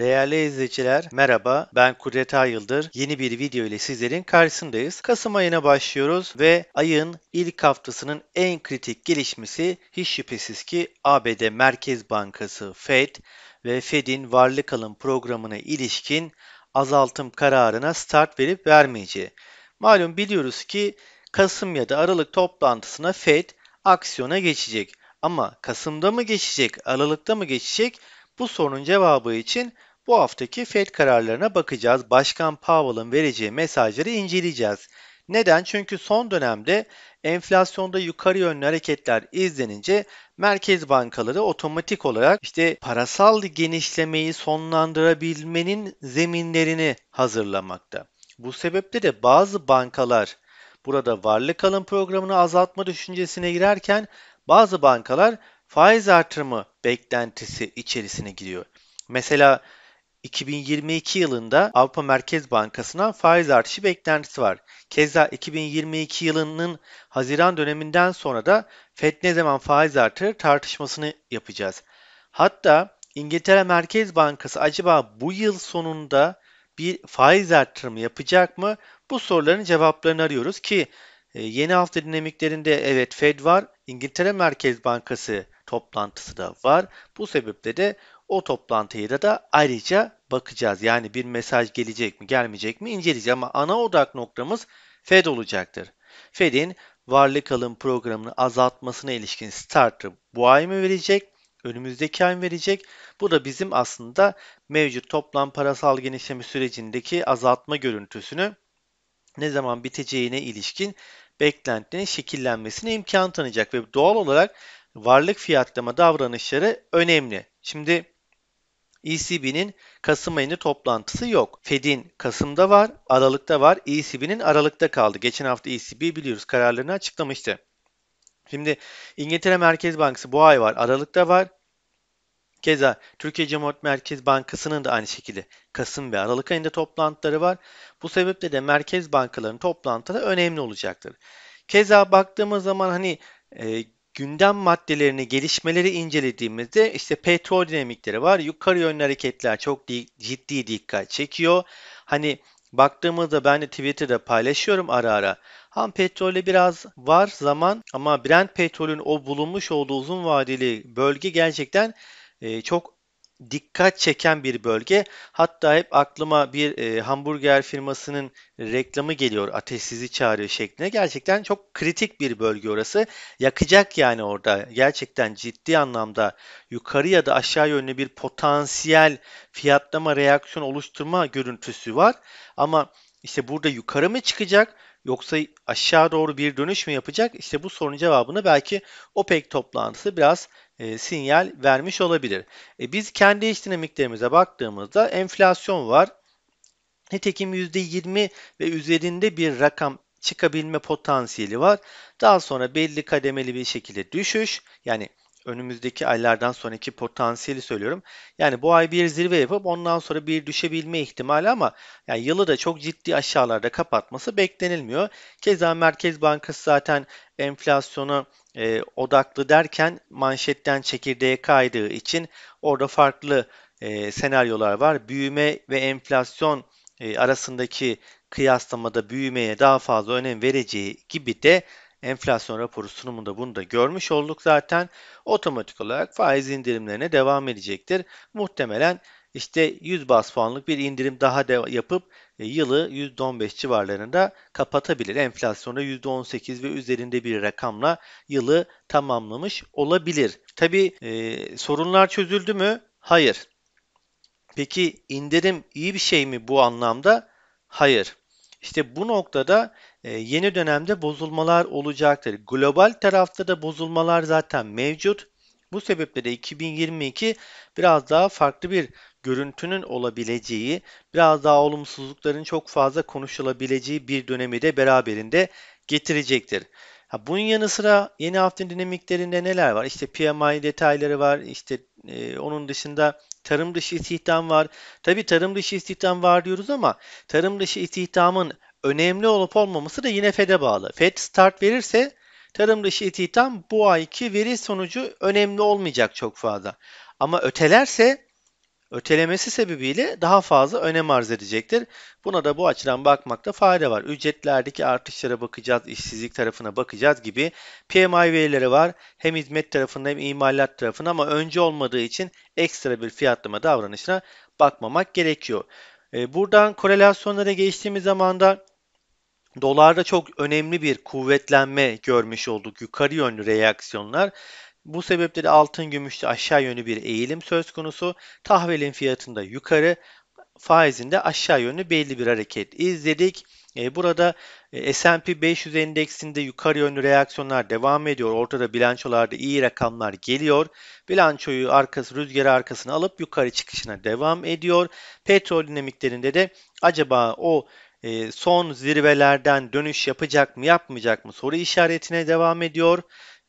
Değerli izleyiciler merhaba ben Kudret Ayıldır. Yeni bir video ile sizlerin karşısındayız. Kasım ayına başlıyoruz ve ayın ilk haftasının en kritik gelişmesi hiç şüphesiz ki ABD Merkez Bankası Fed ve Fed'in varlık alım programına ilişkin azaltım kararına start verip vermeyeceği. Malum biliyoruz ki Kasım ya da Aralık toplantısına Fed aksiyona geçecek. Ama Kasım'da mı geçecek, Aralık'ta mı geçecek? Bu sorunun cevabı için bu haftaki Fed kararlarına bakacağız. Başkan Powell'ın vereceği mesajları inceleyeceğiz. Neden? Çünkü son dönemde enflasyonda yukarı yönlü hareketler izlenince merkez bankaları otomatik olarak işte parasal genişlemeyi sonlandırabilmenin zeminlerini hazırlamakta. Bu sebeple de bazı bankalar burada varlık alım programını azaltma düşüncesine girerken bazı bankalar faiz artırımı beklentisi içerisine giriyor. Mesela 2022 yılında Avrupa Merkez Bankası'na faiz artışı beklentisi var. Keza 2022 yılının Haziran döneminden sonra da FED ne zaman faiz artırır tartışmasını yapacağız. Hatta İngiltere Merkez Bankası acaba bu yıl sonunda bir faiz artırımı yapacak mı? Bu soruların cevaplarını arıyoruz ki e, yeni hafta dinamiklerinde evet Fed var, İngiltere Merkez Bankası toplantısı da var. Bu sebeple de o toplantıya da, da ayrıca bakacağız. Yani bir mesaj gelecek mi gelmeyecek mi inceleyeceğiz ama ana odak noktamız Fed olacaktır. Fed'in varlık alım programını azaltmasına ilişkin startı bu ay mı verecek? Önümüzdeki ay mı verecek? Bu da bizim aslında mevcut toplam parasal genişleme sürecindeki azaltma görüntüsünü ne zaman biteceğine ilişkin beklentinin şekillenmesine imkan tanıyacak ve doğal olarak varlık fiyatlama davranışları önemli. Şimdi ECB'nin Kasım ayında toplantısı yok. Fed'in Kasım'da var, Aralık'ta var. ECB'nin Aralık'ta kaldı. Geçen hafta ECB biliyoruz kararlarını açıklamıştı. Şimdi İngiltere Merkez Bankası bu ay var, Aralık'ta var. Keza Türkiye Cumhuriyet Merkez Bankası'nın da aynı şekilde Kasım ve Aralık ayında toplantıları var. Bu sebeple de merkez bankaların toplantıları önemli olacaktır. Keza baktığımız zaman hani e, gündem maddelerini, gelişmeleri incelediğimizde işte petrol dinamikleri var. Yukarı yönlü hareketler çok ciddi dikkat çekiyor. Hani baktığımızda ben de Twitter'da paylaşıyorum ara ara. Ham petrolle biraz var zaman ama Brent petrolün o bulunmuş olduğu uzun vadeli bölge gerçekten e, çok dikkat çeken bir bölge. Hatta hep aklıma bir e, hamburger firmasının reklamı geliyor. Ateş sizi çağırıyor şeklinde. Gerçekten çok kritik bir bölge orası. Yakacak yani orada. Gerçekten ciddi anlamda yukarı ya da aşağı yönlü bir potansiyel fiyatlama reaksiyon oluşturma görüntüsü var. Ama işte burada yukarı mı çıkacak yoksa aşağı doğru bir dönüş mü yapacak? İşte bu sorunun cevabını belki OPEC toplantısı biraz e, sinyal vermiş olabilir. E, biz kendi iç dinamiklerimize baktığımızda enflasyon var. Nitekim %20 ve üzerinde bir rakam çıkabilme potansiyeli var. Daha sonra belli kademeli bir şekilde düşüş yani önümüzdeki aylardan sonraki potansiyeli söylüyorum. Yani bu ay bir zirve yapıp ondan sonra bir düşebilme ihtimali ama yani yılı da çok ciddi aşağılarda kapatması beklenilmiyor. Keza Merkez Bankası zaten enflasyona e, odaklı derken manşetten çekirdeğe kaydığı için orada farklı e, senaryolar var. Büyüme ve enflasyon e, arasındaki kıyaslamada büyümeye daha fazla önem vereceği gibi de enflasyon raporu sunumunda bunu da görmüş olduk zaten. Otomatik olarak faiz indirimlerine devam edecektir. Muhtemelen işte 100 bas puanlık bir indirim daha de yapıp e, yılı %15 civarlarında kapatabilir. Enflasyona %18 ve üzerinde bir rakamla yılı tamamlamış olabilir. Tabi e, sorunlar çözüldü mü? Hayır. Peki indirim iyi bir şey mi bu anlamda? Hayır. İşte bu noktada ee, yeni dönemde bozulmalar olacaktır. Global tarafta da bozulmalar zaten mevcut. Bu sebeple de 2022 biraz daha farklı bir görüntünün olabileceği, biraz daha olumsuzlukların çok fazla konuşulabileceği bir dönemi de beraberinde getirecektir. Ha, bunun yanı sıra yeni haftanın dinamiklerinde neler var? İşte PMI detayları var, işte e, onun dışında tarım dışı istihdam var. Tabii tarım dışı istihdam var diyoruz ama tarım dışı istihdamın önemli olup olmaması da yine FED'e bağlı. FED start verirse tarım dışı istihdam bu ayki veri sonucu önemli olmayacak çok fazla. Ama ötelerse ötelemesi sebebiyle daha fazla önem arz edecektir. Buna da bu açıdan bakmakta fayda var. Ücretlerdeki artışlara bakacağız, işsizlik tarafına bakacağız gibi PMI verileri var. Hem hizmet tarafında hem imalat tarafında ama önce olmadığı için ekstra bir fiyatlama davranışına bakmamak gerekiyor. E, buradan korelasyonlara geçtiğimiz zaman da Dolarda çok önemli bir kuvvetlenme görmüş olduk. Yukarı yönlü reaksiyonlar. Bu sebeple de altın gümüşte aşağı yönlü bir eğilim söz konusu. Tahvilin fiyatında yukarı, faizinde aşağı yönlü belli bir hareket izledik. E, burada e, S&P 500 endeksinde yukarı yönlü reaksiyonlar devam ediyor. Ortada bilançolarda iyi rakamlar geliyor. Bilançoyu arkası rüzgarı arkasına alıp yukarı çıkışına devam ediyor. Petrol dinamiklerinde de acaba o e, son zirvelerden dönüş yapacak mı yapmayacak mı soru işaretine devam ediyor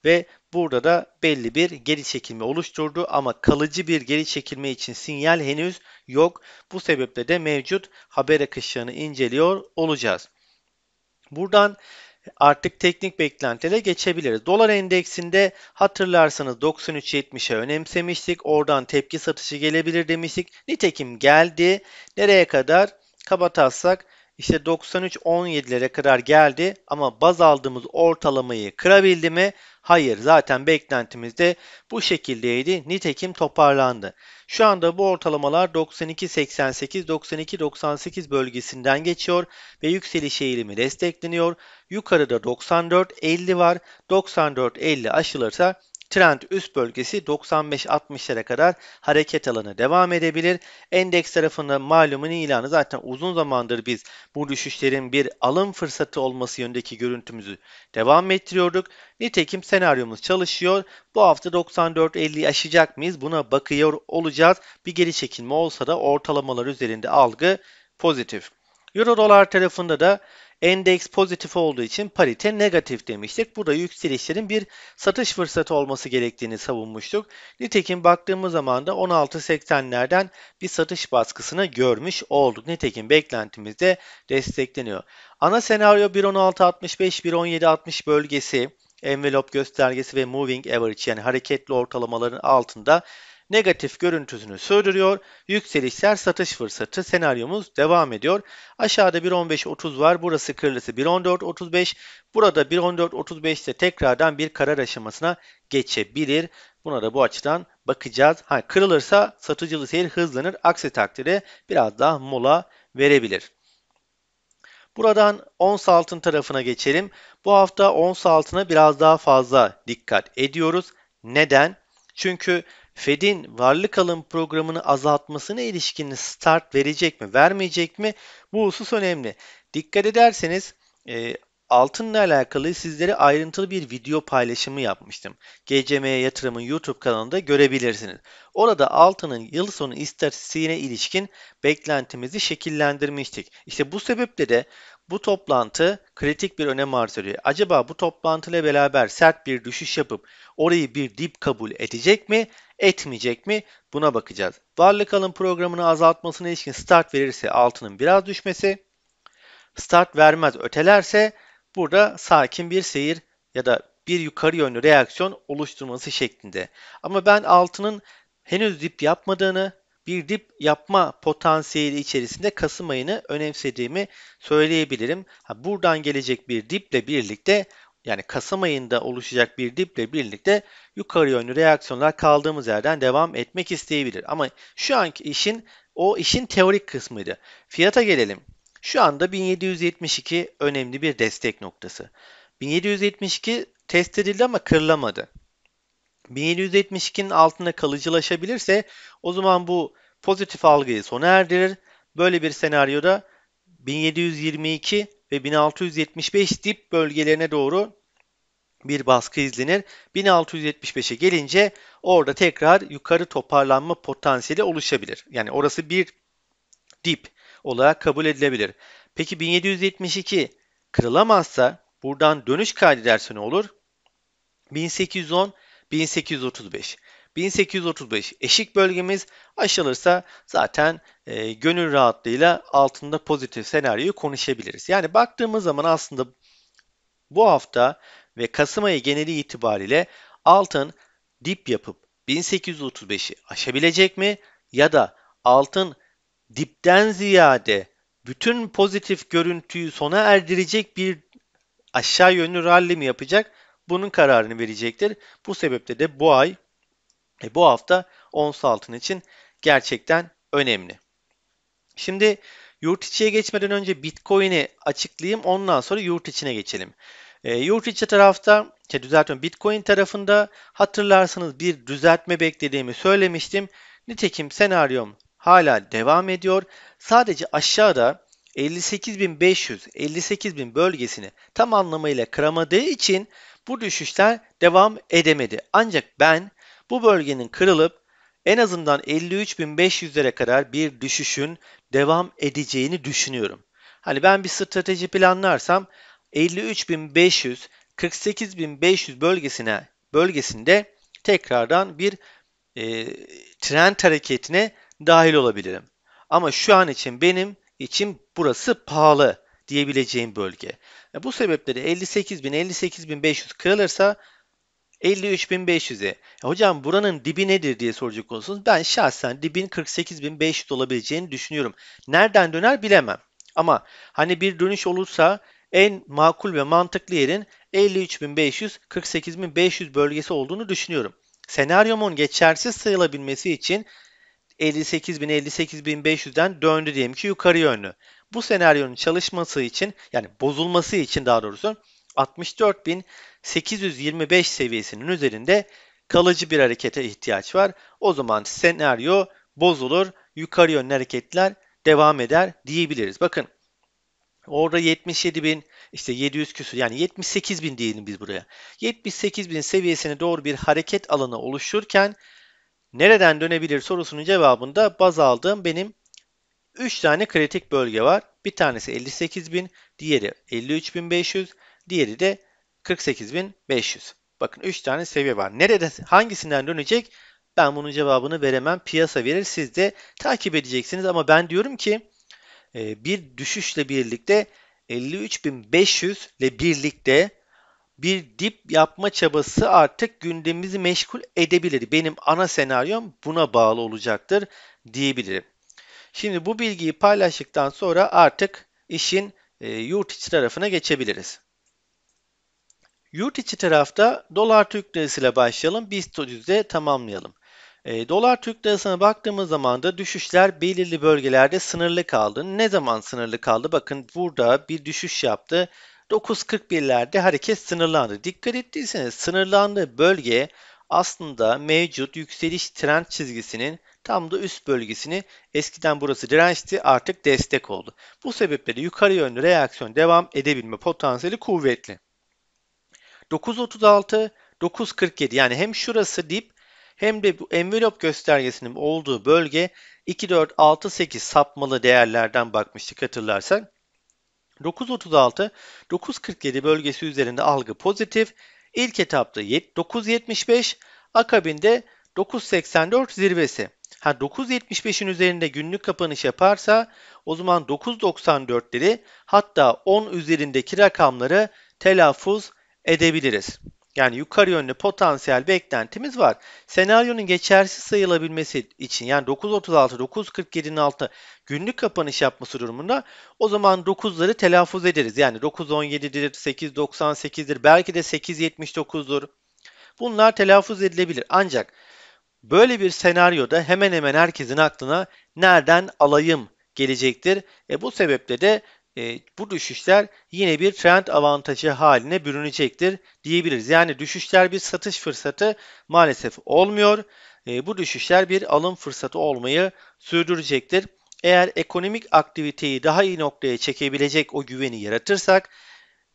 ve burada da belli bir geri çekilme oluşturdu ama kalıcı bir geri çekilme için sinyal henüz yok. Bu sebeple de mevcut haber akışlarını inceliyor olacağız. Buradan artık teknik beklentilere geçebiliriz. Dolar endeksinde hatırlarsanız 93.70'e önemsemiştik. Oradan tepki satışı gelebilir demiştik. Nitekim geldi. Nereye kadar? Kabatarsak işte 93-17'lere kadar geldi ama baz aldığımız ortalamayı kırabildi mi? Hayır zaten beklentimiz de bu şekildeydi. Nitekim toparlandı. Şu anda bu ortalamalar 92-88, 92-98 bölgesinden geçiyor ve yükseliş eğilimi destekleniyor. Yukarıda 94-50 var. 94-50 aşılırsa Trend üst bölgesi 95-60'lara kadar hareket alanı devam edebilir. Endeks tarafında malumun ilanı zaten uzun zamandır biz bu düşüşlerin bir alım fırsatı olması yönündeki görüntümüzü devam ettiriyorduk. Nitekim senaryomuz çalışıyor. Bu hafta 94-50'yi aşacak mıyız? Buna bakıyor olacağız. Bir geri çekilme olsa da ortalamalar üzerinde algı pozitif. Euro dolar tarafında da endeks pozitif olduğu için parite negatif demiştik. Burada yükselişlerin bir satış fırsatı olması gerektiğini savunmuştuk. Nitekim baktığımız zaman da 16.80'lerden bir satış baskısını görmüş olduk. Nitekim beklentimizde destekleniyor. Ana senaryo 1.16.65-1.17.60 bölgesi envelop göstergesi ve moving average yani hareketli ortalamaların altında negatif görüntüsünü sürdürüyor. Yükselişler satış fırsatı senaryomuz devam ediyor. Aşağıda 1.15.30 var. Burası kırılısı 1.14.35. Burada 1.14.35'te tekrardan bir karar aşamasına geçebilir. Buna da bu açıdan bakacağız. Ha, kırılırsa satıcılı seyir hızlanır. Aksi takdirde biraz daha mola verebilir. Buradan ons altın tarafına geçelim. Bu hafta ons altına biraz daha fazla dikkat ediyoruz. Neden? Çünkü Fed'in varlık alım programını azaltmasına ilişkin start verecek mi, vermeyecek mi? Bu husus önemli. Dikkat ederseniz e, altınla alakalı sizlere ayrıntılı bir video paylaşımı yapmıştım. GCM Yatırım'ın YouTube kanalında görebilirsiniz. Orada altının yıl sonu istatistiğine ilişkin beklentimizi şekillendirmiştik. İşte bu sebeple de bu toplantı kritik bir önem arz ediyor. Acaba bu toplantıyla beraber sert bir düşüş yapıp orayı bir dip kabul edecek mi? etmeyecek mi? Buna bakacağız. Varlık alım programını azaltmasına ilişkin start verirse altının biraz düşmesi, start vermez ötelerse burada sakin bir seyir ya da bir yukarı yönlü reaksiyon oluşturması şeklinde. Ama ben altının henüz dip yapmadığını, bir dip yapma potansiyeli içerisinde Kasım ayını önemsediğimi söyleyebilirim. Ha, buradan gelecek bir diple birlikte yani Kasım ayında oluşacak bir diple birlikte yukarı yönlü reaksiyonlar kaldığımız yerden devam etmek isteyebilir. Ama şu anki işin o işin teorik kısmıydı. Fiyata gelelim. Şu anda 1772 önemli bir destek noktası. 1772 test edildi ama kırılamadı. 1772'nin altında kalıcılaşabilirse o zaman bu pozitif algıyı sona erdirir. Böyle bir senaryoda 1722 ve 1675 dip bölgelerine doğru bir baskı izlenir. 1675'e gelince orada tekrar yukarı toparlanma potansiyeli oluşabilir. Yani orası bir dip olarak kabul edilebilir. Peki 1772 kırılamazsa buradan dönüş kaydederse ne olur? 1810 1835. 1835 eşik bölgemiz aşılırsa zaten e, gönül rahatlığıyla altında pozitif senaryoyu konuşabiliriz. Yani baktığımız zaman aslında bu hafta ve Kasım ayı geneli itibariyle altın dip yapıp 1835'i aşabilecek mi ya da altın dipten ziyade bütün pozitif görüntüyü sona erdirecek bir aşağı yönlü rally mi yapacak? Bunun kararını verecektir. Bu sebeple de bu ay e, bu hafta ons altın için gerçekten önemli. Şimdi yurt içiye geçmeden önce Bitcoin'i açıklayayım. Ondan sonra yurt içine geçelim. E, yurt içi tarafta, işte düzeltme Bitcoin tarafında hatırlarsanız bir düzeltme beklediğimi söylemiştim. Nitekim senaryom hala devam ediyor. Sadece aşağıda 58.500, 58.000 bölgesini tam anlamıyla kıramadığı için bu düşüşler devam edemedi. Ancak ben bu bölgenin kırılıp en azından 53.500'lere kadar bir düşüşün devam edeceğini düşünüyorum. Hani ben bir strateji planlarsam 53.500 48.500 bölgesine bölgesinde tekrardan bir e, trend hareketine dahil olabilirim. Ama şu an için benim için burası pahalı diyebileceğim bölge. E, bu sebepleri 58.000 58.500 kırılırsa 53.500'e. Hocam buranın dibi nedir diye soracak olursunuz. Ben şahsen dibin 48.500 olabileceğini düşünüyorum. Nereden döner bilemem. Ama hani bir dönüş olursa en makul ve mantıklı yerin 53.500 48.500 bölgesi olduğunu düşünüyorum. Senaryomun geçersiz sayılabilmesi için 58.000 58.500'den döndü diyelim ki yukarı yönlü. Bu senaryonun çalışması için yani bozulması için daha doğrusu 64.000 825 seviyesinin üzerinde kalıcı bir harekete ihtiyaç var. O zaman senaryo bozulur, yukarı yönlü hareketler devam eder diyebiliriz. Bakın orada 77 bin işte 700 küsur yani 78 bin diyelim biz buraya. 78 bin seviyesine doğru bir hareket alanı oluşurken nereden dönebilir sorusunun cevabında baz aldığım benim 3 tane kritik bölge var. Bir tanesi 58 bin, diğeri 53 bin 500, diğeri de 48.500. Bakın 3 tane seviye var. Nerede hangisinden dönecek? Ben bunun cevabını veremem. Piyasa verir. Siz de takip edeceksiniz. Ama ben diyorum ki e, bir düşüşle birlikte 53.500 ile birlikte bir dip yapma çabası artık gündemimizi meşgul edebilir. Benim ana senaryom buna bağlı olacaktır diyebilirim. Şimdi bu bilgiyi paylaştıktan sonra artık işin e, yurt içi tarafına geçebiliriz. Yurt içi tarafta dolar Türk lirasıyla başlayalım. BIST 100'de tamamlayalım. E, dolar Türk lirasına baktığımız zaman da düşüşler belirli bölgelerde sınırlı kaldı. Ne zaman sınırlı kaldı? Bakın burada bir düşüş yaptı. 9.41'lerde hareket sınırlandı. Dikkat ettiyseniz sınırlandığı bölge aslında mevcut yükseliş trend çizgisinin tam da üst bölgesini eskiden burası dirençti artık destek oldu. Bu sebeple de yukarı yönlü reaksiyon devam edebilme potansiyeli kuvvetli. 9.36, 9.47 yani hem şurası dip hem de bu envelop göstergesinin olduğu bölge 2, 4, 6, 8 sapmalı değerlerden bakmıştık hatırlarsan. 9.36, 9.47 bölgesi üzerinde algı pozitif. İlk etapta 9.75, akabinde 9.84 zirvesi. Ha 9.75'in üzerinde günlük kapanış yaparsa o zaman 9.94'leri hatta 10 üzerindeki rakamları telaffuz edebiliriz. Yani yukarı yönlü potansiyel beklentimiz var. Senaryonun geçersiz sayılabilmesi için yani 9.36, 9.47'nin altı günlük kapanış yapması durumunda o zaman 9'ları telaffuz ederiz. Yani 9.17'dir, 8.98'dir, belki de 8.79'dur. Bunlar telaffuz edilebilir. Ancak böyle bir senaryoda hemen hemen herkesin aklına nereden alayım gelecektir. E bu sebeple de e, bu düşüşler yine bir trend avantajı haline bürünecektir diyebiliriz. Yani düşüşler bir satış fırsatı maalesef olmuyor. E, bu düşüşler bir alım fırsatı olmayı sürdürecektir. Eğer ekonomik aktiviteyi daha iyi noktaya çekebilecek o güveni yaratırsak,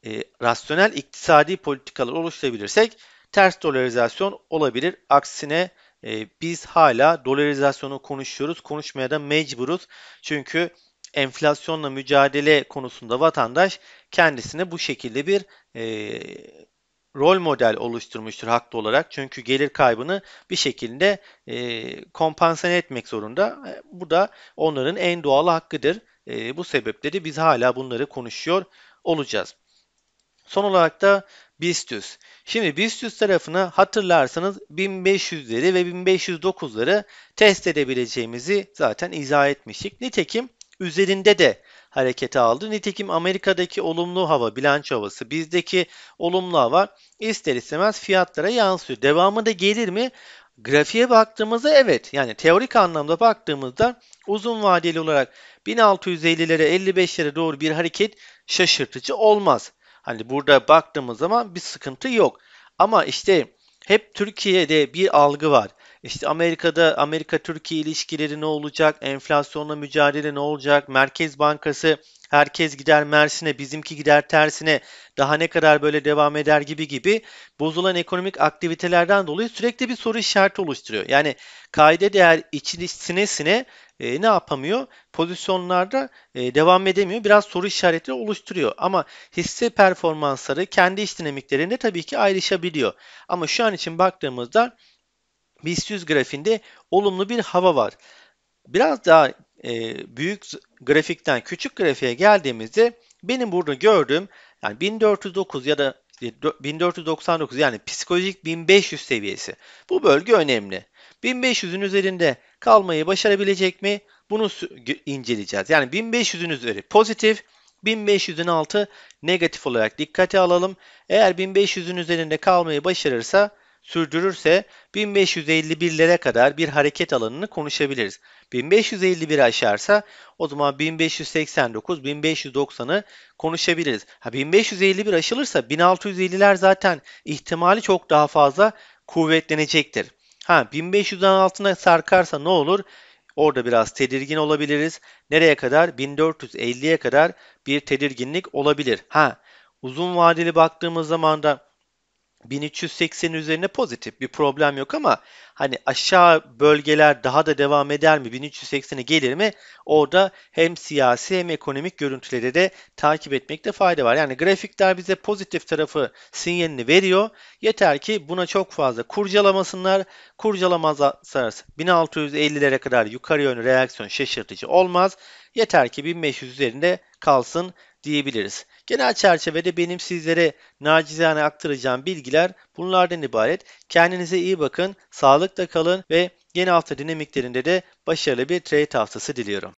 e, rasyonel iktisadi politikalar oluşturabilirsek ters dolarizasyon olabilir. Aksine e, biz hala dolarizasyonu konuşuyoruz, konuşmaya da mecburuz. Çünkü enflasyonla mücadele konusunda vatandaş kendisine bu şekilde bir e, rol model oluşturmuştur haklı olarak. Çünkü gelir kaybını bir şekilde e, kompanse etmek zorunda. E, bu da onların en doğal hakkıdır. E, bu sebepleri biz hala bunları konuşuyor olacağız. Son olarak da BISTÜS. Şimdi BISTÜS tarafını hatırlarsanız 1500'leri ve 1509'ları test edebileceğimizi zaten izah etmiştik. Nitekim üzerinde de harekete aldı. Nitekim Amerika'daki olumlu hava, bilanç havası, bizdeki olumlu hava ister istemez fiyatlara yansıyor. Devamı da gelir mi? Grafiğe baktığımızda evet yani teorik anlamda baktığımızda uzun vadeli olarak 1650'lere 55'lere doğru bir hareket şaşırtıcı olmaz. Hani burada baktığımız zaman bir sıkıntı yok. Ama işte hep Türkiye'de bir algı var. İşte Amerika'da Amerika-Türkiye ilişkileri ne olacak? Enflasyonla mücadele ne olacak? Merkez Bankası herkes gider Mersin'e, bizimki gider tersine. Daha ne kadar böyle devam eder gibi gibi bozulan ekonomik aktivitelerden dolayı sürekli bir soru işareti oluşturuyor. Yani kayda değer içilisinesine e, ne yapamıyor? Pozisyonlarda e, devam edemiyor. Biraz soru işaretleri oluşturuyor. Ama hisse performansları kendi iş dinamiklerinde tabii ki ayrışabiliyor. Ama şu an için baktığımızda BIST 100 grafiğinde olumlu bir hava var. Biraz daha e, büyük grafikten küçük grafiğe geldiğimizde benim burada gördüğüm yani 1409 ya da 1499 e, yani psikolojik 1500 seviyesi. Bu bölge önemli. 1500'ün üzerinde kalmayı başarabilecek mi? Bunu inceleyeceğiz. Yani 1500'ün üzeri pozitif, 1500'ün altı negatif olarak dikkate alalım. Eğer 1500'ün üzerinde kalmayı başarırsa sürdürürse 1551'lere kadar bir hareket alanını konuşabiliriz. 1551 aşarsa o zaman 1589-1590'ı konuşabiliriz. Ha 1551 aşılırsa 1650'ler zaten ihtimali çok daha fazla kuvvetlenecektir. Ha 1500'den altına sarkarsa ne olur? Orada biraz tedirgin olabiliriz. Nereye kadar? 1450'ye kadar bir tedirginlik olabilir. Ha uzun vadeli baktığımız zaman da 1380 üzerine pozitif bir problem yok ama hani aşağı bölgeler daha da devam eder mi? 1380'e gelir mi? Orada hem siyasi hem ekonomik görüntüleri de takip etmekte fayda var. Yani grafikler bize pozitif tarafı sinyalini veriyor. Yeter ki buna çok fazla kurcalamasınlar. Kurcalamazlarsa 1650'lere kadar yukarı yönlü reaksiyon şaşırtıcı olmaz. Yeter ki 1500 üzerinde kalsın diyebiliriz. Genel çerçevede benim sizlere nacizane aktaracağım bilgiler bunlardan ibaret. Kendinize iyi bakın, sağlıkla kalın ve yeni hafta dinamiklerinde de başarılı bir trade haftası diliyorum.